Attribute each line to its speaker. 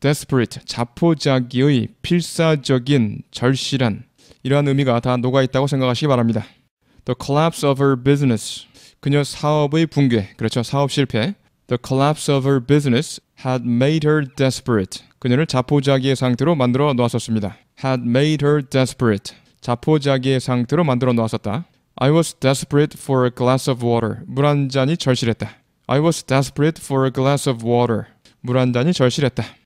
Speaker 1: desperate 자포자기의 필사적인 절실한 이러한 의미가 다 녹아 있다고 생각하시기 바랍니다. The collapse of her business 그녀 사업의 붕괴 그렇죠 사업 실패 The collapse of her business had made her desperate 그녀를 자포자기의 상태로 만들어 놓았었습니다. had made her desperate 자포자기의 상태로 만들어 놓았었다. I was desperate for a glass of water 물 한 잔이 절실했다. I was desperate for a glass of water 물 한 잔이 절실했다.